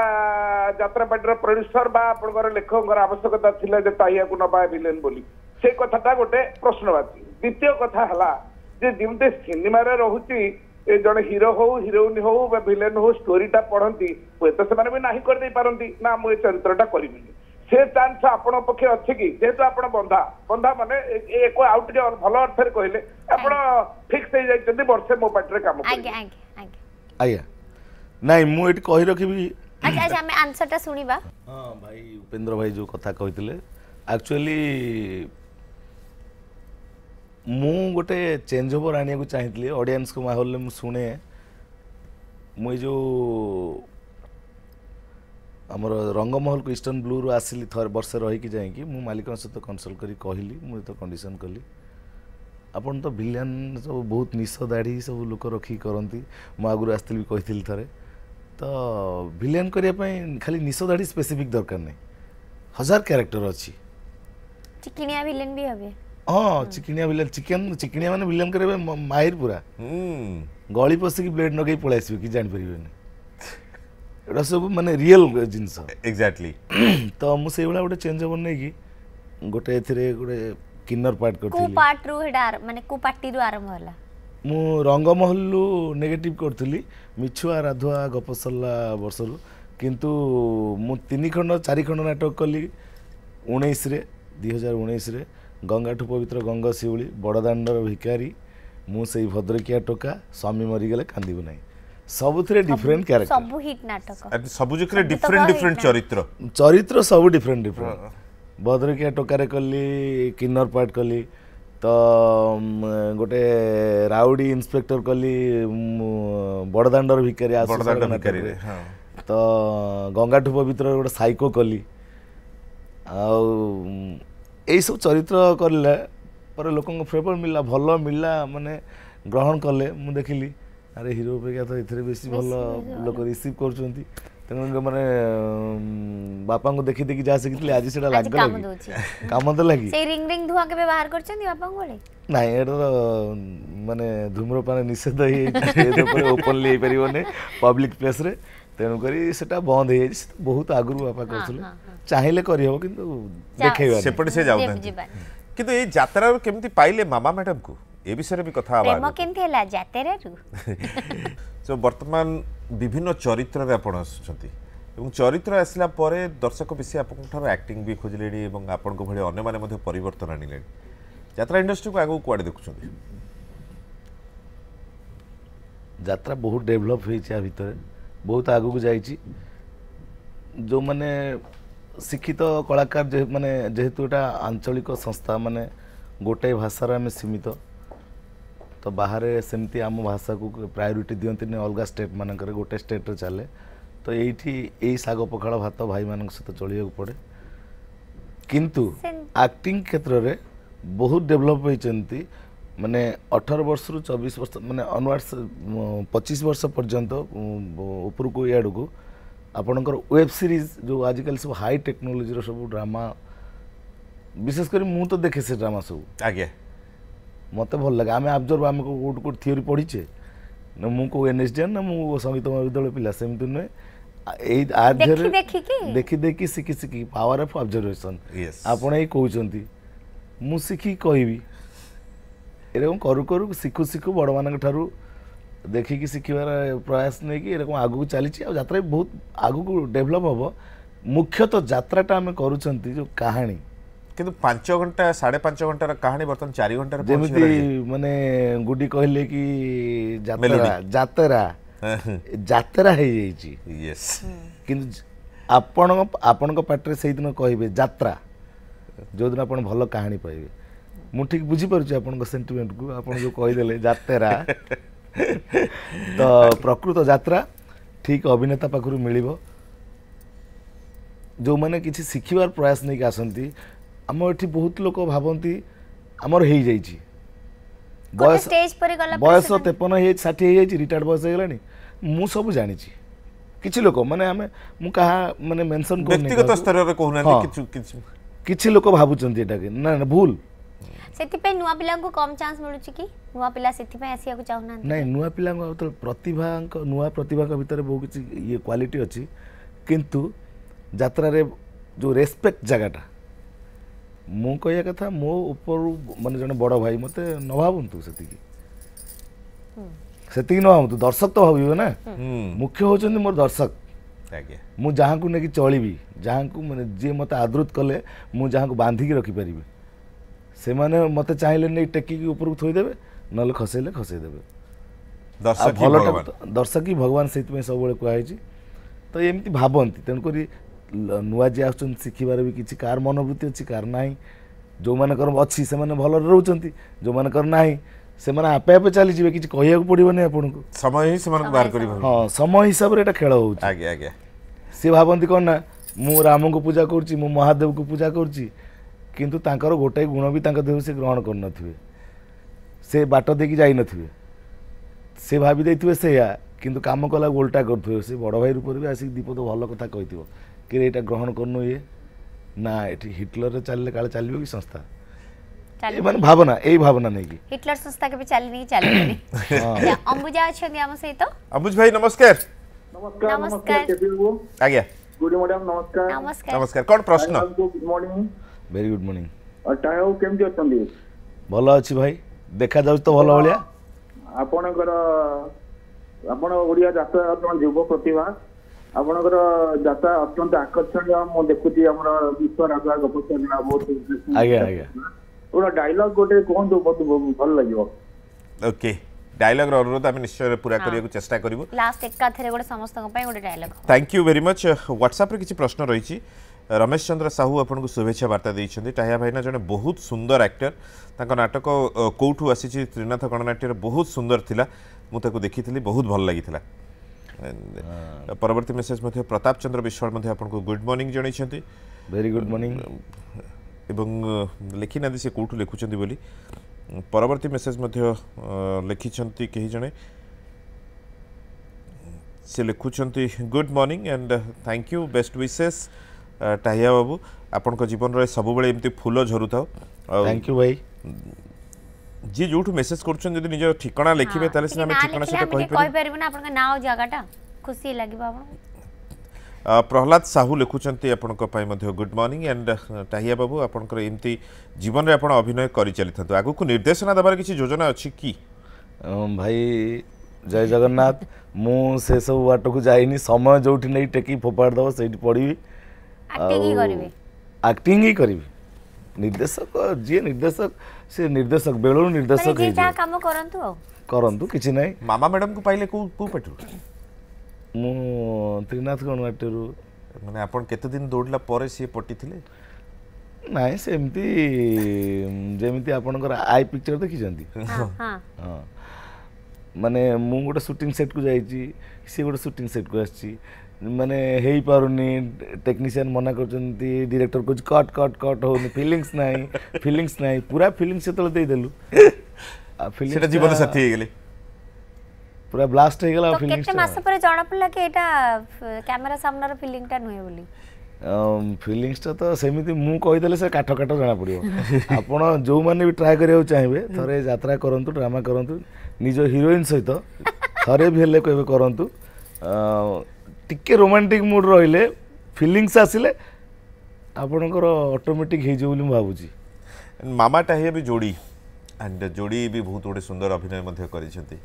ଯାତ୍ରା ପାର୍ଟିର ପ୍ରଡ୍ୟୁସର ବା ଆପଣଙ୍କର ଲେଖକଙ୍କର ଆବଶ୍ୟକତା ଥିଲା ଯେ ତାହିଆକୁ ନବା ଭିଲେନ ବୋଲି ସେ କଥାଟା ଗୋଟେ ପ୍ରଶ୍ନବାଚୀ ଦ୍ୱିତୀୟ କଥା ହେଲା ଯେ ଯେମିତି ସିନେମାରେ ରହୁଛି ଜଣେ ହିରୋ ହଉ ହିରୋଇନ୍ ହଉ ବା ଭିଲେନ୍ ହଉ ଷ୍ଟୋରିଟା ପଢନ୍ତି ହୁଏତ ସେମାନେ ବି ନାହିଁ କରିଦେଇ ପାରନ୍ତି ନା ମୁଁ ଏ ଚରିତ୍ରଟା କରିବିନି ସେ ଚାନ୍ସ ଆପଣଙ୍କ ପକ୍ଷେ ଅଛି କି ଯେହେତୁ ଆପଣ ବନ୍ଧା ବନ୍ଧା ମାନେ ଏକ ଆଉ ଟିକେ ଭଲ ଅର୍ଥରେ କହିଲେ ଆପଣ ଫିକ୍ସ ହେଇଯାଇଛନ୍ତି ବର୍ଷେ ମୋ ପାର୍ଟିରେ କାମ ଆଜ୍ଞା ନାଇଁ ମୁଁ ଏଠି କହି ରଖିବି ଆଚ୍ଛା ଆଚ୍ଛା ଆମେ ଆନ୍ସରଟା ଶୁଣିବା ହଁ ଭାଇ ଉପେନ୍ଦ୍ର ଭାଇ ଯୋଉ କଥା କହିଥିଲେ ଆକ୍ଚୁଆଲି मु गोटे चेंज ओवर आने को चाहती अडियस को माहौल में शुणे जो आम रंगमहल को ईस्टर्न ब्लू रु आसली थर वर्ष रहीकि जाकि मालिक सहित कनसल्ट कर कहली तो कंडीशन कली आप तो भिलियन सब बहुत निश दाढ़ी सब लोक रखी करती मुगर आसती भी कही थे तो भिलियन करने खाली निश दाढ़ी स्पेसीफिक दरकार नहीं हजार क्यारेक्टर अच्छी भी हमें ହଁ ଚିକିଣିଆ ଭିଲିଆନ ଚିକେନ ଚିକିଣିଆ ମାନେ ଭିଲିଆନ କରିବେ ମାହିର ପୁରା ଗଳି ପଶିକି ବ୍ଲେଡ୍ ନଗେଇ ପଳେଇ ଆସିବେ କି ଜାଣିପାରିବେନି ଏଗୁଡ଼ା ସବୁ ମାନେ ରିଅଲ୍ ଜିନିଷ ଏକ୍ଜାକ୍ଟଲି ତ ମୁଁ ସେଇଭଳିଆ ଗୋଟେ ଚେଞ୍ଜ ଅପ୍ ନେଇକି ଗୋଟେ ଏଥିରେ ଗୋଟେ କିନ୍ନର ପାର୍ଟ କରିଥିଲି ପାର୍ଟରୁ ମାନେ କୋଉ ପାର୍ଟିରୁ ଆରମ୍ଭ ହେଲା ମୁଁ ରଙ୍ଗମହଲରୁ ନେଗେଟିଭ୍ କରିଥିଲି ମିଛୁଆ ରାଧୁଆ ଗପ ସରିଲା ବର୍ଷରୁ କିନ୍ତୁ ମୁଁ ତିନି ଖଣ୍ଡ ଚାରି ଖଣ୍ଡ ନାଟକ କଲି ଉଣେଇଶରେ ଦୁଇ ହଜାର ଉଣେଇଶରେ ଗଙ୍ଗାଠୁ ପବିତ୍ର ଗଙ୍ଗ ଶିଉଳି ବଡ଼ଦାଣ୍ଡର ଭିକାରୀ ମୁଁ ସେଇ ଭଦ୍ରକିଆ ଟୋକା ସ୍ୱାମୀ ମରିଗଲେ କାନ୍ଦିବୁ ନାହିଁ ସବୁଥିରେ ଡିଫରେଣ୍ଟ କ୍ୟାରେକ୍ଟର ସବୁ ହିଟ୍ ନାଟକ ଡିଫରେଣ୍ଟ ଡିଫରେଣ୍ଟ ଚରିତ୍ର ଚରିତ୍ର ସବୁ ଡିଫରେଣ୍ଟ ଡିଫରେଣ୍ଟ ଭଦ୍ରକିଆ ଟୋକାରେ କଲି କିନ୍ନର ପାର୍ଟ କଲି ତ ଗୋଟେ ରାଉଡ଼ି ଇନ୍ସପେକ୍ଟର କଲି ବଡ଼ଦାଣ୍ଡର ଭିକାରୀ ଭିକାରୀରେ ତ ଗଙ୍ଗାଠୁ ପବିତ୍ର ଗୋଟେ ସାଇକୋ କଲି ଆଉ ଏଇସବୁ ଚରିତ୍ର କରିଲା ପରେ ଲୋକଙ୍କ ଫେଭର ମିଳିଲା ଭଲ ମିଳିଲା ମାନେ ଗ୍ରହଣ କଲେ ମୁଁ ଦେଖିଲି ଆରେ ହିରୋ ଅପେକ୍ଷା ତ ଏଥିରେ ବେଶୀ ଭଲ ଲୋକ ରିସିଭ୍ କରୁଛନ୍ତି ତେଣୁ ମାନେ ବାପାଙ୍କୁ ଦେଖି ଦେଖି ଯାହା ଶିଖିଥିଲି ଆଜି ସେଟା ଲାଗିଲା କାମ ଦେଲା କି ସେଇ ରିଙ୍ଗ ରିଙ୍ଗ ଧୂଆଁ କେବେ ବାହାର କରିଛନ୍ତି ବାପାଙ୍କୁ ବଳେ ନାଇଁ ଏଟାର ମାନେ ଧୂମ୍ରପାନ ନିଷେଧ ହେଇଯାଇଛି ଉପରେ ଓପନଲି ହେଇପାରିବନି ପବ୍ଲିକ ପ୍ଲେସରେ ତେଣୁକରି ସେଟା ବନ୍ଦ ହେଇଯାଇଛି ବହୁତ ଆଗରୁ ବାପା କରୁଥିଲେ চাইলে করব কিন্তু দেখাইবা সেপটে সে যাও না কিন্তু এই যাত্রার কেমতি পাইলে মামা ম্যাডাম কু এ বিষয়ে [laughs] বি কথা হবা প্রেম কেমতি হেলা যাত্রারু সো বর্তমান বিভিন্ন চরিত্রে আপন আসছন্তি এবং চরিত্র আসলা পরে দর্শক বেশি আপনার আক্টিং বি খোঁজলে এবং আপনার ভাবে অন্য মানে পরিবর্তন আনলে যাত্রা ইন্ডস্ট্রিকে আগুক কুয়াড়ে দেখুছেন যাত্রা বহু ডেভেলপ হয়েছে ভিতরে বহুত আগুক যাইছি যে শিক্ষিত কলাকার মানে যেহেতু এটা আঞ্চলিক সংস্থা মানে গোটাই ভাষার আমি সীমিত তো বাহারে সেমতি আম ভাষাকে প্রায়োরিটি দিয়ন্তিনি অলগা স্টেট মানকরে গোটে স্টেটরে চালে তো এইটি এই শাগ পখাল ভাত ভাইମାନଙ୍କ সହିତ চলিବାକୁ পড়ে কিন্তু আক্টিং ক্ষেত্রে বহুত ডেভেলপ হয়েছেন্তি মানে অঠর বর্ষর চবিশ বর্ষ মানে অনওয়ার্ডস পঁচিশ বর্ষ পর্যন্ত উপরকু ইয়াড়কু ଆପଣଙ୍କର ୱେବ୍ ସିରିଜ୍ ଯେଉଁ ଆଜିକାଲି ସବୁ ହାଇ ଟେକ୍ନୋଲୋଜିର ସବୁ ଡ୍ରାମା ବିଶେଷ କରି ମୁଁ ତ ଦେଖେ ସେ ଡ୍ରାମା ସବୁ ଆଜ୍ଞା ମୋତେ ଭଲ ଲାଗେ ଆମେ ଆବଜର୍ଭ ଆମେ କେଉଁଠୁ କେଉଁଠି ଥିଓରି ପଢ଼ିଛେ ନା ମୁଁ କେଉଁ ଏନ୍ ଏସ୍ ଡିଆନ୍ ନା ମୁଁ ସଙ୍ଗୀତ ମହାବିଦ୍ୟାଳୟ ପିଲା ସେମିତି ନୁହେଁ ଏଇ ଆ ଦେହରେ ଦେଖି ଦେଖି ଶିଖି ଶିଖି ପାୱାର ଅଫ୍ ଅବଜର୍ଭେସନ୍ ଆପଣ ଏଇ କହୁଛନ୍ତି ମୁଁ ଶିଖିକି କହିବି ଏରକମ କରୁ କରୁ ଶିଖୁ ଶିଖୁ ବଡ଼ମାନଙ୍କ ଠାରୁ ଦେଖିକି ଶିଖିବାର ପ୍ରୟାସ ନେଇକି ଏରକମ ଆଗକୁ ଚାଲିଛି ଆଉ ଯାତ୍ରା ବି ବହୁତ ଆଗକୁ ଡେଭଲପ୍ ହେବ ମୁଖ୍ୟତଃ ଯାତ୍ରାଟା ଆମେ କରୁଛନ୍ତି ଯେଉଁ କାହାଣୀ କିନ୍ତୁ ପାଞ୍ଚ ଘଣ୍ଟା ସାଢ଼େ ପାଞ୍ଚ ଘଣ୍ଟାର କାହାଣୀ ବର୍ତ୍ତମାନ ଚାରି ଘଣ୍ଟାର ଯେମିତି ମାନେ ଗୁଡ଼ି କହିଲେ କି ଯାତ୍ରା ଯାତ୍ରା ଯାତ୍ରା ହେଇଯାଇଛି କିନ୍ତୁ ଆପଣଙ୍କ ଆପଣଙ୍କ ପାଟିରେ ସେଇଦିନ କହିବେ ଯାତ୍ରା ଯେଉଁଦିନ ଆପଣ ଭଲ କାହାଣୀ ପାଇବେ ମୁଁ ଠିକ୍ ବୁଝିପାରୁଛି ଆପଣଙ୍କ ସେଣ୍ଟିମେଣ୍ଟକୁ ଆପଣ ଯେଉଁ କହିଦେଲେ ଯାତ୍ରା [laughs] तो प्रकृत जात्रा ठीक अभिनेता पाखु मिल जो मैंने किसी शिखबार प्रयास नहीं आसती आम ये बहुत लोग भावती आमर हो बयस तेपन षाठी रिटायर्ड बयस हो सब जानी किसी लोक मैंने क्या मैंने मेनसन कर किसी लोक भावुच्चा भूल से नुआ पा कम चान्स मिलूँ कि नुआ पिला सेथि पे आसी को चाहुना नहीं नुआ पिला को प्रतिभा को नुआ प्रतिभा के भीतर बहुत किछ ये क्वालिटी अछि किंतु यात्रा रे जो रेस्पेक्ट जगाटा मु कहिया कथा मो ऊपर माने जने बडो भाई मते न भावंतु सेथि की सेथि न भावंतु दर्शक तो भाबियो ना मुख्य होछन मोर दर्शक मुझे को लेकिन चल जहाँ को मैं जी मत आदृत कले मुझे बांधिकी रखिपरि से मत चाहिए नहीं टेकिकी ऊपर ନହେଲେ ଖସେଇଲେ ଖସେଇ ଦେବେ ଭଲଟା ଦର୍ଶକୀ ଭଗବାନ ସେଇଥିପାଇଁ ସବୁବେଳେ କୁହାହେଇଛି ତ ଏମିତି ଭାବନ୍ତି ତେଣୁକରି ନୂଆ ଯିଏ ଆସୁଛନ୍ତି ଶିଖିବାର ବି କିଛି କାହାର ମନୋବୃତ୍ତି ଅଛି କାହାର ନାହିଁ ଯେଉଁମାନଙ୍କର ଅଛି ସେମାନେ ଭଲରେ ରହୁଛନ୍ତି ଯେଉଁମାନଙ୍କର ନାହିଁ ସେମାନେ ଆପେ ଆପେ ଚାଲିଯିବେ କିଛି କହିବାକୁ ପଡ଼ିବନି ଆପଣଙ୍କୁ ସମୟ ହିଁ ସେମାନଙ୍କୁ ବାହାର କରିବ ହଁ ସମୟ ହିସାବରେ ଏଇଟା ଖେଳ ହେଉଛି ଆଜ୍ଞା ଆଜ୍ଞା ସେ ଭାବନ୍ତି କ'ଣ ନା ମୁଁ ରାମଙ୍କୁ ପୂଜା କରୁଛି ମୁଁ ମହାଦେବକୁ ପୂଜା କରୁଛି କିନ୍ତୁ ତାଙ୍କର ଗୋଟାଏ ଗୁଣ ବି ତାଙ୍କ ଦେହରୁ ସେ ଗ୍ରହଣ କରୁନଥିବେ ସେ ବାଟ ଦେଇକି ଯାଇନଥିବେ ସେ ଭାବି ଦେଇଥିବେ ସେଇଆ କିନ୍ତୁ କାମ କଲା ଓଲଟା କରୁଥିବେ ସେ ବଡ଼ ଭାଇ ରୂପରେ ବି ଆସିକି ଦୀପ ତ ଭଲ କଥା କହିଥିବ କି ଏଇଟା ଗ୍ରହଣ କରୁନୁ ଇଏ ନା ଏଠି ହିଟଲରରେ ଚାଲିଲେ କାଳେ ଚାଲିବ କି ସଂସ୍ଥା ମାନେ ଭାବନା ଏଇ ଭାବନା ନେଇକି ହିଟଲର ସଂସ୍ଥା କେବେ ଚାଲିନି ଚାଲିବନି ଅମ୍ବୁଜା ଅଛନ୍ତି ଆମ ସହିତ ଅମ୍ବୁଜ ଭାଇ ନମସ୍କାର ନମସ୍କାର ଆଜ୍ଞା গুড ম্যাডাম নমস্কার নমস্কার কোন প্রশ্ন good morning very good morning টাইও কেমতি অছন্তি ভালো আছি ভাই ଦେଖାଯାଉଛି ତ ଭଲ ଭଳିଆ ଆପଣଙ୍କର ଆପଣ ଓଡ଼ିଆ ଯାତ୍ରା ଆପଣ ଯୁବ ପ୍ରତିଭା ଆପଣଙ୍କର ଯାତ୍ରା ଅତ୍ୟନ୍ତ ଆକର୍ଷଣୀୟ ମୁଁ ଦେଖୁଛି ଆମର ବିଶ୍ୱ ରାଜା ଗପସେନା ବହୁତ ଆଜ୍ଞା ଆଜ୍ଞା ଗୋଟେ ଡାଇଲଗ ଗୋଟେ କୁହନ୍ତୁ ବହୁତ ଭଲ ଲାଗିବ ଓକେ ডায়লগ অনুরোধ আমি নিশ্চয় পুরা করিয়া চেষ্টা করিব লাস্ট একাথরে গোটে সমস্ত গোটে dialogue thank you very much WhatsApp রে কিছু প্রশ্ন রয়েছে রমেশ চন্দ্র সাহু আপনার শুভেচ্ছা বার্তা দিয়েছেন টাহিয়া ভাইনা জন বহু সুন্দর আক্টর তাঁর নাটক কোটু আসিছি ত্রিনাথ গণনাট্যের বহু সুন্দর লা মু তাকে দেখি বহু ভাল লাগি পরবর্তী মেসেজ প্রতাপ চন্দ্র বিশ্বাল আপনার গুড মর্নিং জনাই ভেরি গুড মর্নিং এবং লিখি না সে কোটু লিখুছেন বলে পরবর্তী মেসেজ লিখিছেন কে জনে সে লিখুছেন good morning and thank you best wishes ଟାହିଆ ବାବୁ ଆପଣଙ୍କ ଜୀବନରେ ସବୁବେଳେ ଏମିତି ଫୁଲ ଝରୁଥାଉ ଥ୍ୟାଙ୍କ ୟୁ ଭାଇ ଯିଏ যদি নিজের କରୁଛନ୍ତି ଯଦି তাহলে ଠିକଣା ଲେଖିବେ ତାହେଲେ সেটা কই পারি কই পারি ନା আপনার নাম ও ଜାଗାଟା ଖୁସି লাগিব ଆପଣ প্রহ্লাদ সাহু লিখুছেন আপনার গুড মর্নিং এন্ড টাহিয়া বাবু আপনার এমতি জীবনে আপনার অভিনয় করে চালি থাকে আগুক নির্দেশনা দেবার কিছু যোজনা অছি কি ভাই জয় জগন্নাথ মু সেসব বাটক যাইনি সময় যেটি নেই টেকি ফোপাড় দেব সেইটি পড়বি ଆକ୍ଟିଂ ହିଁ କରିବି ନିର୍ଦ୍ଦେଶକ ଯିଏ ନିର୍ଦ୍ଦେଶକ ସେ ନିର୍ଦ୍ଦେଶକ ବେଳୁ ନିର୍ଦ୍ଦେଶକ କରନ୍ତୁ କିଛି ନାହିଁ ମାମା ମ୍ୟାଡାମଙ୍କୁ ପାଇଲେ କୋଉ କୋଉ ପେଟରୁ ମୁଁ ତ୍ରିନାଥ ଗଣନାଟ୍ୟରୁ ମାନେ ଆପଣ କେତେ ଦିନ ଦୌଡ଼ିଲା ପରେ ସିଏ ପଟିଥିଲେ ନାଇଁ ସେମିତି ଯେମିତି ଆପଣଙ୍କର ଆଇ ପିକ୍ଚର ଦେଖିଛନ୍ତି ହଁ ମାନେ ମୁଁ ଗୋଟେ ସୁଟିଂ ସେଟ୍କୁ ଯାଇଛି ସିଏ ଗୋଟେ ସୁଟିଂ ସେଟ୍କୁ ଆସିଛି ମାନେ ହେଇପାରୁନି ଟେକ୍ନିସିଆନ୍ ମନା କରୁଛନ୍ତି ଡିରେକ୍ଟର କହୁଛି କଟ୍ କଟ୍ କଟ୍ ହେଉନି ଫିଲିଙ୍ଗସ୍ ନାହିଁ ଫିଲିଙ୍ଗସ୍ ନାହିଁ ପୁରା ଫିଲିଙ୍ଗସ୍ ସେତେବେଳେ ଦେଇଦେଲୁ ସେଟା ଜୀବନ ସାଥୀ ହେଇଗଲେ ପୁରା ବ୍ଲାଷ୍ଟ ହେଇଗଲା ଫିଲିଙ୍ଗସ୍ କେତେ ମାସ ପରେ ଜଣା ପଡ଼ିଲା କି ଏଇଟା କ୍ୟାମେରା ସାମ୍ନାର ଫିଲିଙ୍ଗଟା ନୁହେଁ ବୋଲି ଫିଲିଙ୍ଗସଟା ତ ସେମିତି ମୁଁ କହିଦେଲେ ସେ କାଠ କାଠ ଜଣାପଡ଼ିବ ଆପଣ ଯେଉଁମାନେ ବି ଟ୍ରାଏ କରିବାକୁ ଚାହିଁବେ ଥରେ ଯାତ୍ରା କରନ୍ତୁ ଡ୍ରାମା କରନ୍ତୁ ନିଜ ହିରୋଇନ୍ ସହିତ ଥରେ ବି ହେଲେ କେବେ କରନ୍ତୁ ଟିକେ ରୋମାଣ୍ଟିକ୍ মুড ରହିଲେ ফিলিংস ଆସିଲେ ଆପଣଙ୍କର ଅଟୋମେଟିକ୍ ହେଇଯିବ ବୋଲି ମୁଁ ଭାବୁଛି ମାମା ଟାହିଆ ବି ଯୋଡ଼ି ଆଣ୍ଡ ଯୋଡ଼ି ବି ବହୁତ ଗୋଟେ ସୁନ୍ଦର ଅଭିନୟ ମଧ୍ୟ କରିଛନ୍ତି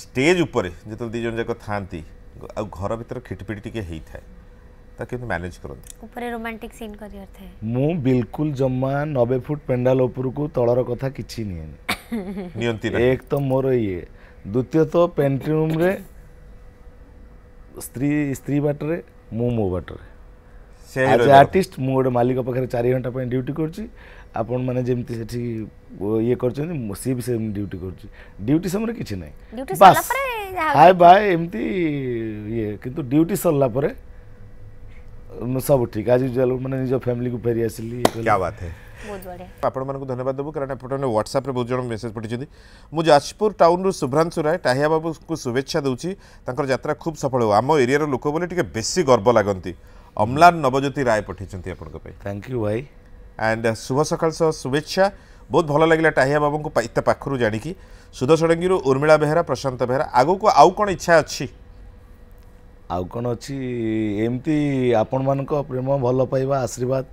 ଷ୍ଟେଜ୍ ଉପରେ ଯେତେବେଳେ ଦୁଇ ଜଣ ଯାକ ଥାଆନ୍ତି ଆଉ ଘର ଭିତରେ ଖିଟପିଟି ଟିକେ ହେଇଥାଏ ତା କେମିତି ମ୍ୟାନେଜ୍ କରନ୍ତି ଉପରେ ରୋମାଣ୍ଟିକ୍ ସିନ୍ କରିବାର ମୁଁ ବିଲକୁଲ ଜମା ନବେ ଫୁଟ ପେଣ୍ଡାଲ ଉପରକୁ ତଳର କଥା କିଛି ନିଏନି ନିଅନ୍ତି ଏକ ତ ମୋର ଇଏ ଦ୍ୱିତୀୟତଃ ପେଣ୍ଟିଂ ରୁମ୍ରେ स्त्री स्त्री बाटर मु मो बाटर से आर्टिस्ट मु मालिक पाखे चार घंटा ड्यूटी कर माने ये ड्यूटी ड्यूटी समरे किछ नै ड्यूटी हाय बाय ये किंतु ड्यूटी सल्ला सब ठीक आज मैं फैमिली को फेरी आस ଆପଣମାନଙ୍କୁ ଧନ୍ୟବାଦ ଦେବୁ କାରଣ ଏପଟେ ହ୍ୱାଟ୍ସଆପ୍ରେ ବହୁତ ଜଣ ମେସେଜ୍ ପଠାଇଛନ୍ତି ମୁଁ ଯାଜପୁର ଟାଉନରୁ ଶୁଭ୍ରାଂଶୁ ରାୟ ଟାହିଆ ବାବୁଙ୍କୁ ଶୁଭେଚ୍ଛା ଦେଉଛି ତାଙ୍କର ଯାତ୍ରା ଖୁବ୍ ସଫଳ ହେଉ ଆମ ଏରିଆର ଲୋକ ବୋଲି ଟିକେ ବେଶୀ ଗର୍ବ ଲାଗନ୍ତି ଅମ୍ଲାନ ନବଜ୍ୟୋତି ରାୟ ପଠାଇଛନ୍ତି ଆପଣଙ୍କ ପାଇଁ ଥ୍ୟାଙ୍କ ୟୁ ଭାଇ ଆଣ୍ଡ ଶୁଭ ସକାଳ ସହ ଶୁଭେଚ୍ଛା ବହୁତ ଭଲ ଲାଗିଲା ଟାହିଆ ବାବୁଙ୍କୁ ଏତେ ପାଖରୁ ଜାଣିକି ସୁଧ ଷଡ଼ଙ୍ଗୀରୁ ଉର୍ମିଳା ବେହେରା ପ୍ରଶାନ୍ତ ବେହେରା ଆଗକୁ ଆଉ କ'ଣ ଇଚ୍ଛା ଅଛି ଆଉ କ'ଣ ଅଛି ଏମିତି ଆପଣମାନଙ୍କ ପ୍ରେମ ଭଲ ପାଇବା ଆଶୀର୍ବାଦ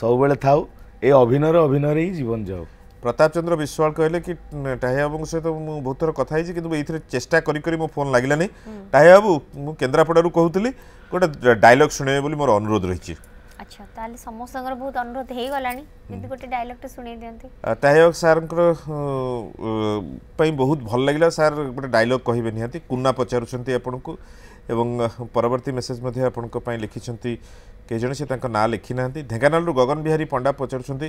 ସବୁବେଳେ ଥାଉ ଏ ଅଭିନୟରେ ଅଭିନୟରେ ହିଁ ଜୀବନ ଯାଉ ପ୍ରତାପ ଚନ୍ଦ୍ର ବିଶ୍ୱାଳ କହିଲେ କି ଟାହି ବାବୁଙ୍କ ସହିତ ମୁଁ ବହୁତ ଥର କଥା ହେଇଛି କିନ୍ତୁ ଏଇଥିରେ ଚେଷ୍ଟା କରି କରି ମୋ ଫୋନ୍ ଲାଗିଲାନି ଟାହି ବାବୁ ମୁଁ କେନ୍ଦ୍ରାପଡ଼ାରୁ କହୁଥିଲି ଗୋଟେ ଡାଇଲଗ୍ ଶୁଣେଇବେ ବୋଲି ମୋର ଅନୁରୋଧ ରହିଛି ଆଚ୍ଛା ତାହେଲେ ସମସ୍ତଙ୍କର ବହୁତ ଅନୁରୋଧ ହେଇଗଲାଣି କିନ୍ତୁ ଗୋଟେ ଡାଇଲଗ୍ଟେ ଶୁଣେଇ ଦିଅନ୍ତି ଟାହି ବାବୁ ସାର୍ଙ୍କର ପାଇଁ ବହୁତ ଭଲ ଲାଗିଲା ସାର୍ ଗୋଟେ ଡାଇଲଗ୍ କହିବେ ନିହାତି କୁନା ପଚାରୁଛନ୍ତି ଆପଣଙ୍କୁ ଏବଂ ପରବର୍ତ୍ତୀ ମେସେଜ୍ ମଧ୍ୟ ଆପଣଙ୍କ ପାଇଁ ଲେଖିଛନ୍ତି କେହି ଜଣେ ସେ ତାଙ୍କ ନାଁ ଲେଖିନାହାନ୍ତି ଢେଙ୍କାନାଳରୁ ଗଗନ ବିହାରୀ ପଣ୍ଡା ପଚାରୁଛନ୍ତି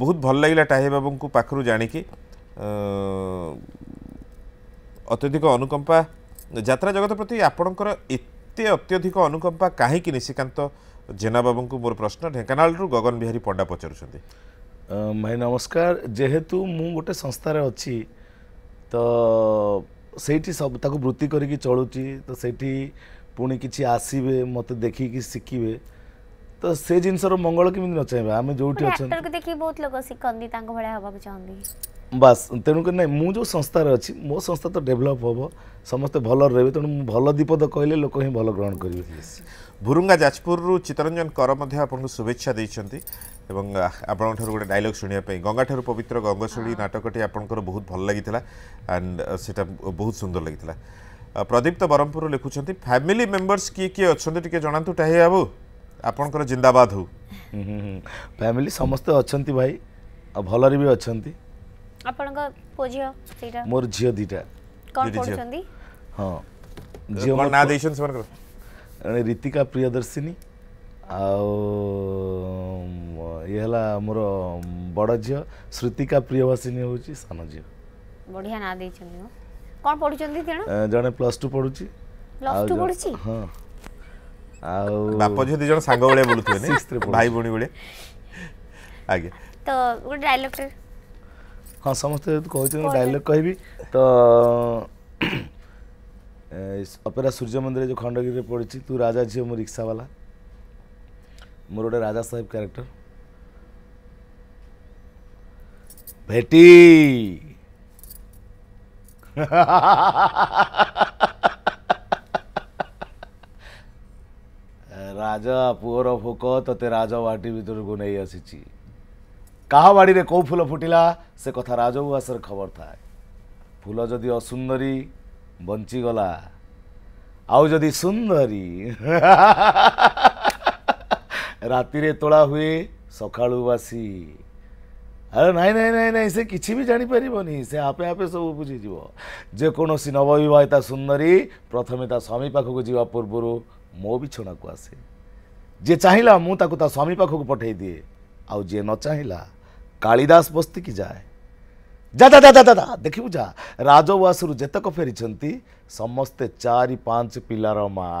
ବହୁତ ଭଲ ଲାଗିଲା ଟାହି ବାବୁଙ୍କୁ ପାଖରୁ ଜାଣିକି ଅତ୍ୟଧିକ ଅନୁକମ୍ପା ଯାତ୍ରା ଜଗତ ପ୍ରତି ଆପଣଙ୍କର ଏତେ ଅତ୍ୟଧିକ ଅନୁକମ୍ପା କାହିଁକି ନିଶିକାନ୍ତ ଜେନାବାବୁଙ୍କୁ ମୋର ପ୍ରଶ୍ନ ଢେଙ୍କାନାଳରୁ ଗଗନ ବିହାରୀ ପଣ୍ଡା ପଚାରୁଛନ୍ତି ଭାଇ ନମସ୍କାର ଯେହେତୁ ମୁଁ ଗୋଟେ ସଂସ୍ଥାରେ ଅଛି ତ ସେଇଠି ସବୁ ତାକୁ ବୃତ୍ତି କରିକି ଚଳୁଛି ତ ସେଇଠି ପୁଣି କିଛି ଆସିବେ ମୋତେ ଦେଖିକି ଶିଖିବେ ତ ସେ ଜିନିଷର ମଙ୍ଗଳ କେମିତି ନ ଆମେ ଯେଉଁଠି ଅଛନ୍ତି ଦେଖିକି ବହୁତ ଲୋକ ଶିଖନ୍ତି ତାଙ୍କ ଭଳିଆ ହେବାକୁ ଚାହାନ୍ତି ବାସ୍ ତେଣୁକରି ନାହିଁ ମୁଁ ଯେଉଁ ସଂସ୍ଥାରେ ଅଛି ମୋ ସଂସ୍ଥା ତ ଡେଭଲପ୍ ହେବ ସମସ୍ତେ ଭଲ ରହିବେ ତେଣୁ ମୁଁ ଭଲ ଦିପଦ କହିଲେ ଲୋକ ହିଁ ଭଲ ଗ୍ରହଣ କରିବେ ଭୁରୁଙ୍ଗା ଯାଜପୁରରୁ ଚିତ୍ତରଞ୍ଜନ କର ମଧ୍ୟ ଆପଣଙ୍କୁ ଶୁଭେଚ୍ଛା ଦେଇଛନ୍ତି ଏବଂ ଆପଣଙ୍କଠାରୁ ଗୋଟେ ଡାଇଲଗ୍ ଶୁଣିବା ପାଇଁ ଗଙ୍ଗାଠାରୁ ପବିତ୍ର ଗଙ୍ଗଶୈଳୀ ନାଟକଟି ଆପଣଙ୍କର ବହୁତ ଭଲ ଲାଗିଥିଲା ଆଣ୍ଡ ସେଇଟା ବହୁତ ସୁନ୍ଦର ଲାଗିଥିଲା प्रदीप्त ब्रह्मपुर लिखुंट फैमिली मेम्बर्स किए किए अच्छा टी जनातु टाही बाबू ଆପଣଙ୍କର ଜିନ୍ଦାବାଦ ହଉ ଫ୍ୟାମିଲି ସମସ୍ତେ ଅଛନ୍ତି ଭାଇ ଆଉ ଭଲରେ ବି ଅଛନ୍ତି ଆପଣଙ୍କ ପୁଅ ଝିଅ ସେଇଟା ମୋର ଝିଅ ଦୁଇଟା କ'ଣ ପଢ଼ୁଛନ୍ତି ହଁ ଝିଅ ମୋର ନାଁ ଦେଇଛନ୍ତି ସେମାନଙ୍କର ରୀତିକା ପ୍ରିୟଦର୍ଶିନୀ ଆଉ ଇଏ ହେଲା ମୋର ବଡ଼ ଝିଅ ଶ୍ରୁତିକା ପ୍ରିୟବାସିନୀ ହେଉଛି ସାନ ଝିଅ ବଢ଼ିଆ ନାଁ ଦେଇଛନ୍ତି କ'ଣ ପଢୁଛନ୍ତି ଜଣ ଜଣେ ପ୍ଲସ୍ ଟୁ ପଢୁଛି ପ୍ଲସ୍ ଟୁ ପଢୁଛି ହଁ ଆଉ ବାପ ଝିଅ ଦୁଇ ଜଣ ସାଙ୍ଗ ଭଳିଆ ବୁଲୁଥିବେ ଭାଇ ଭଉଣୀ ଭଳିଆ ଆଜ୍ଞା ତ ଗୋଟେ ଡାଇଲଗ୍ଟେ ହଁ ସମସ୍ତେ ଯେହେତୁ କହୁଛନ୍ତି ଡାଇଲଗ୍ କହିବି ତ ଅପେରା ସୂର୍ଯ୍ୟ ମନ୍ଦିର ଯେଉଁ ଖଣ୍ଡଗିରିରେ ପଡ଼ିଛି ତୁ ରାଜା ଝିଅ ମୁଁ ରିକ୍ସାବାଲା ମୋର ଗୋଟେ ରାଜା ସାହେବ କ୍ୟାରେକ୍ଟର ଭେଟି ରାଜା ପୁଅର ଭୋକ ତତେ ରାଜବାଟି ଭିତରକୁ ନେଇ ଆସିଛି କାହା ବାଡ଼ିରେ କେଉଁ ଫୁଲ ଫୁଟିଲା ସେ କଥା ରାଜଉଆସରେ ଖବର ଥାଏ ଫୁଲ ଯଦି ଅସୁନ୍ଦରୀ ବଞ୍ଚିଗଲା ଆଉ ଯଦି ସୁନ୍ଦରୀ ରାତିରେ ତୋଳା ହୁଏ ସକାଳୁ ବାସି ଆରେ ନାଇଁ ନାଇଁ ନାଇଁ ନାଇଁ ସେ କିଛି ବି ଜାଣିପାରିବନି ସେ ଆପେ ଆପେ ସବୁ ବୁଝିଯିବ ଯେକୌଣସି ନବବିବାହିତା ସୁନ୍ଦରୀ ପ୍ରଥମେ ତା ସ୍ୱାମୀ ପାଖକୁ ଯିବା ପୂର୍ବରୁ ମୋ ବିଛଣାକୁ ଆସେ ଯିଏ ଚାହିଁଲା ମୁଁ ତାକୁ ତା ସ୍ୱାମୀ ପାଖକୁ ପଠାଇ ଦିଏ ଆଉ ଯିଏ ନ ଚାହିଁଲା କାଳିଦାସ ବସ୍ତିକି ଯାଏ ଯା ଯା ଯା ଯା ଯା ଦେଖିବୁ ଯା ରାଜବାସରୁ ଯେତେକ ଫେରିଛନ୍ତି ସମସ୍ତେ ଚାରି ପାଞ୍ଚ ପିଲାର ମା'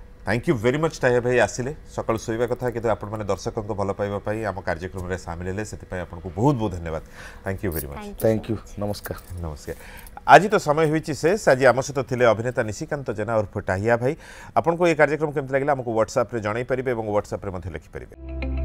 থ্যাংক ইউ ভেরি মচ টাইয়া ভাই আসলে সকাল শোবা কথা কিন্তু আপনার দর্শক ভালো পাইবা আমার কার্যক্রমে সামিল হলে সেপা আপনার বহু বহু ধন্যবাদ thank you very much thank you নমস্কার নমস্কার আজ তো সময় হয়েছে শেষ আজ আমার সহ লে অভিনেতা নিশিকান্ত জেনা ওরফ টাহিয়া ভাই আপনার এই কার্যক্রম কেমি লাগলে আমাকে হোয়াটসঅ্যাপে জনাই পারে এবং হোয়াটসঅ্যাপে লিখিপারে